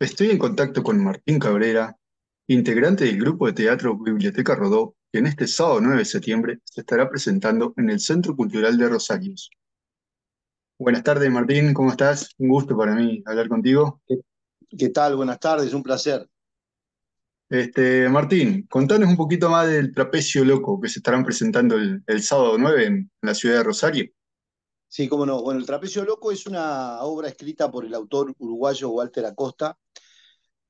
Estoy en contacto con Martín Cabrera, integrante del grupo de teatro Biblioteca Rodó, que en este sábado 9 de septiembre se estará presentando en el Centro Cultural de Rosarios. Buenas tardes, Martín, ¿cómo estás? Un gusto para mí hablar contigo. ¿Qué, tal? Buenas tardes, un placer. Este, Martín, contanos un poquito más del Trapecio Loco que se estarán presentando el, sábado 9 en, en la ciudad de Rosario. Sí, cómo no. Bueno, El Trapecio Loco es una obra escrita por el autor uruguayo Walter Acosta,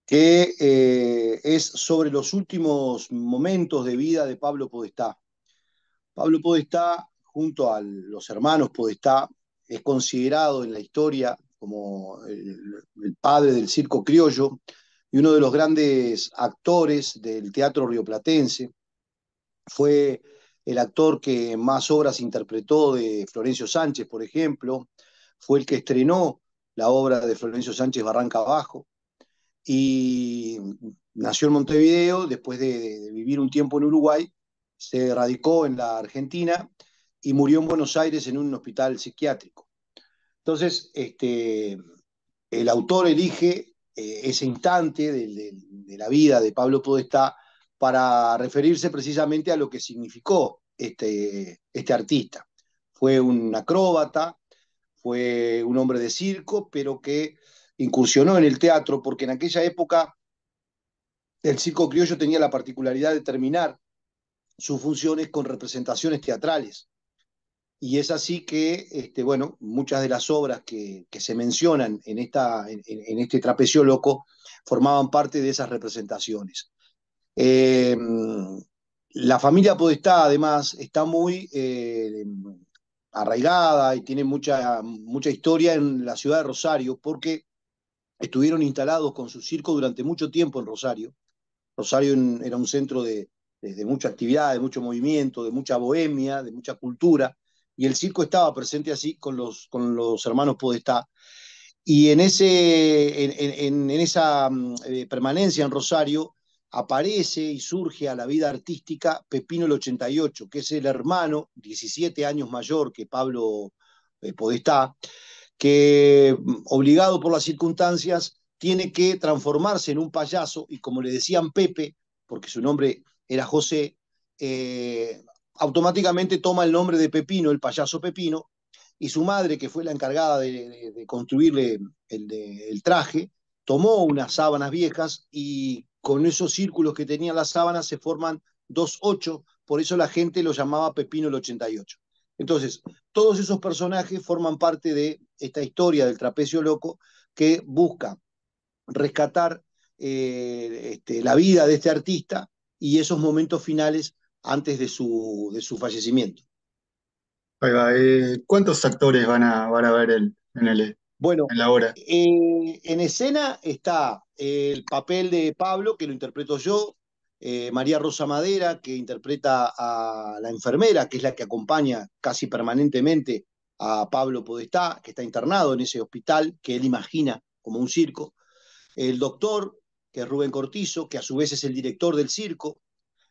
que eh, es sobre los últimos momentos de vida de Pablo Podestá. Pablo Podestá, junto a los hermanos Podestá, es considerado en la historia como el, el padre del circo criollo y uno de los grandes actores del teatro rioplatense. Fue el actor que más obras interpretó de Florencio Sánchez, por ejemplo, fue el que estrenó la obra de Florencio Sánchez Barranca Abajo, y nació en Montevideo, después de, vivir un tiempo en Uruguay, se radicó en la Argentina y murió en Buenos Aires en un hospital psiquiátrico. Entonces, este, el autor elige eh, ese instante de, la vida de Pablo Podestá para referirse precisamente a lo que significó este, este artista. Fue un acróbata, fue un hombre de circo, pero que incursionó en el teatro, porque en aquella época el circo criollo tenía la particularidad de terminar sus funciones con representaciones teatrales. Y es así que, este, bueno, muchas de las obras que, se mencionan en, esta, en, este trapecio loco formaban parte de esas representaciones. Em, la familia Podestá, además, está muy eh, arraigada y tiene mucha, mucha historia en la ciudad de Rosario, porque estuvieron instalados con su circo durante mucho tiempo en Rosario. Rosario era un centro de, mucha actividad, de mucho movimiento, de mucha bohemia, de mucha cultura, y el circo estaba presente así con los, hermanos Podestá. Y en, esa mm, eh, permanencia en Rosario aparece y surge a la vida artística Pepino el 88, que es el hermano, 17 años mayor que Pablo eh, Podestá, que mm, obligado por las circunstancias tiene que transformarse en un payaso y como le decían Pepe, porque su nombre era José, eh, automáticamente toma el nombre de Pepino, el payaso Pepino, y su madre, que fue la encargada de, construirle el, traje, tomó unas sábanas viejas y con esos círculos que tenían las sábanas se forman dos ocho, por eso la gente lo llamaba Pepino el 88. Entonces, todos esos personajes forman parte de esta historia del trapecio loco que busca rescatar eh, este, la vida de este artista y esos momentos finales antes de su, de su fallecimiento. Ahí eh, ¿Cuántos actores van a, van a ver el, en, el, bueno, en la obra? Eh, en escena está el papel de Pablo, que lo interpreto yo, María Rosa Madera, que interpreta a la enfermera, que es la que acompaña casi permanentemente a Pablo Podestá, que está internado en ese hospital que él imagina como un circo, el doctor, que es Rubén Cortizo, que a su vez es el director del circo,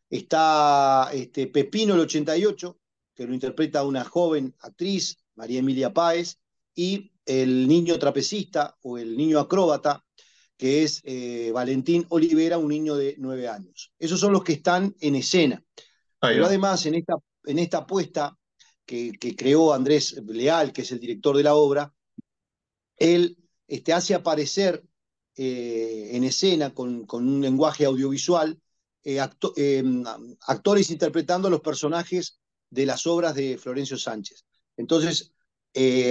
está este, Pepino el 88, que lo interpreta una joven actriz, María Emilia Páez, y el niño trapecista o el niño acróbata, que es eh, Valentín Olivera, un niño de nueve años. Esos son los que están en escena. Pero además, en esta, en esta puesta que, creó Andrés Leal, que es el director de la obra, él este, hace aparecer eh, en escena con, un lenguaje audiovisual eh, eh, actores interpretando a los personajes de las obras de Florencio Sánchez. Entonces,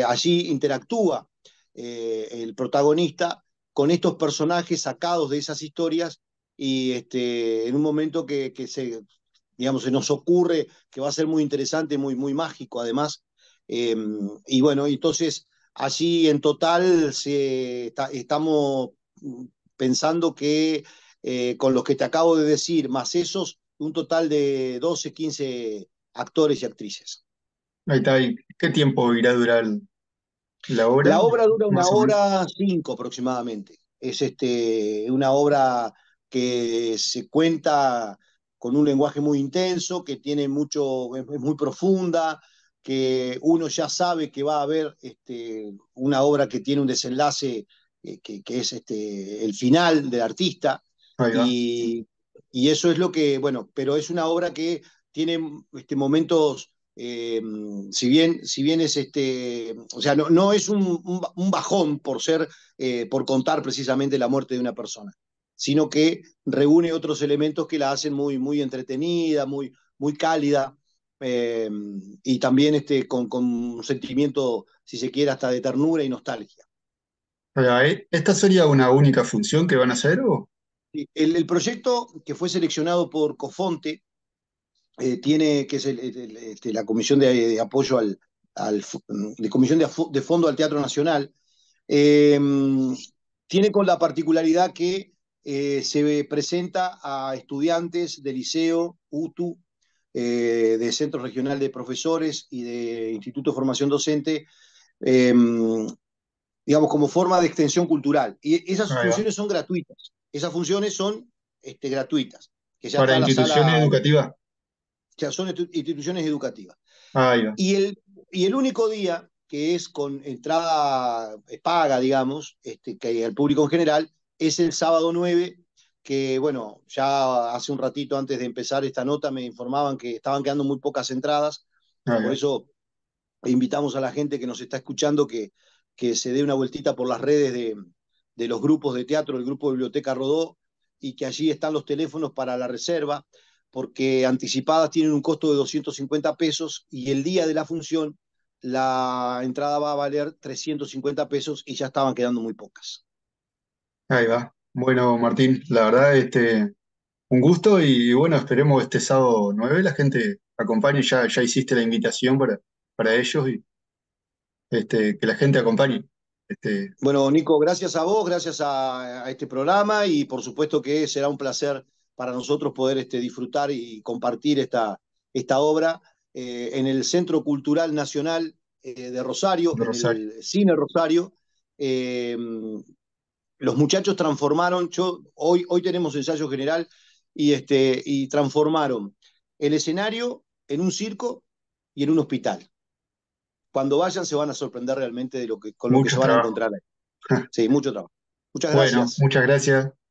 allí interactúa el protagonista con estos personajes sacados de esas historias y este, en un momento que, que se, digamos, se nos ocurre que va a ser muy interesante, muy, muy mágico además. Em, y bueno, entonces allí en total estamos mm, pensando que eh, con los que te acabo de decir, más esos, un total de 12, 15 actores y actrices. Ahí está, ¿qué tiempo irá a durar la obra? La obra dura una hora cinco aproximadamente. Es este, una obra que se cuenta con un lenguaje muy intenso, que tiene mucho, es muy profunda, que uno ya sabe que va a haber este, una obra que tiene un desenlace eh, que, es este, el final del artista. Y, eso es lo que, bueno, pero es una obra que tiene este, momentos, eh, si, bien, si bien es este, o sea, no, no es un, bajón por ser, eh, por contar precisamente la muerte de una persona sino que reúne otros elementos que la hacen muy, muy entretenida, muy, muy cálida, eh, y también este, con, con, un sentimiento, si se quiere, hasta de ternura y nostalgia. ¿e-, ¿Esta sería una única función que van a hacer? O? El, proyecto que fue seleccionado por Cofonte, eh, tiene, que es este, la Comisión de, Apoyo al, de Comisión de, Fondo al Teatro Nacional, eh, tiene con la particularidad que eh, se presenta a estudiantes de liceo, UTU, eh, de Centro Regional de Profesores y de Instituto de Formación Docente, eh, digamos, como forma de extensión cultural. Y esas funciones son gratuitas. Esas funciones son este, gratuitas. Que Para instituciones educativas. Ya son instituciones educativas. y, el, y el único día que es con entrada paga, digamos, este, que al público en general, es el sábado 9, que bueno, ya hace un ratito antes de empezar esta nota me informaban que estaban quedando muy pocas entradas, ah, por eso invitamos a la gente que nos está escuchando que, que se dé una vueltita por las redes de, los grupos de teatro, el grupo Biblioteca Rodó, y que allí están los teléfonos para la reserva, porque anticipadas tienen un costo de 250 pesos y el día de la función la entrada va a valer 350 pesos y ya estaban quedando muy pocas. Ahí va. Bueno, Martín, la verdad, este, un gusto y bueno, esperemos este sábado 9 la gente acompañe, ya, ya hiciste la invitación para, para ellos y este, que la gente acompañe. Este... Bueno, Nico, gracias a vos, gracias a, este programa y por supuesto que será un placer para nosotros poder este, disfrutar y compartir esta, esta obra eh, en el Centro Cultural Nacional eh, de, Rosario, en el Cine Rosario. Eh, los muchachos transformaron, hoy, tenemos ensayo general y, este, y transformaron el escenario en un circo y en un hospital. Cuando vayan se van a sorprender realmente de lo que, con lo que se van a encontrar ahí. Sí, mucho trabajo. Muchas gracias. Bueno, muchas gracias.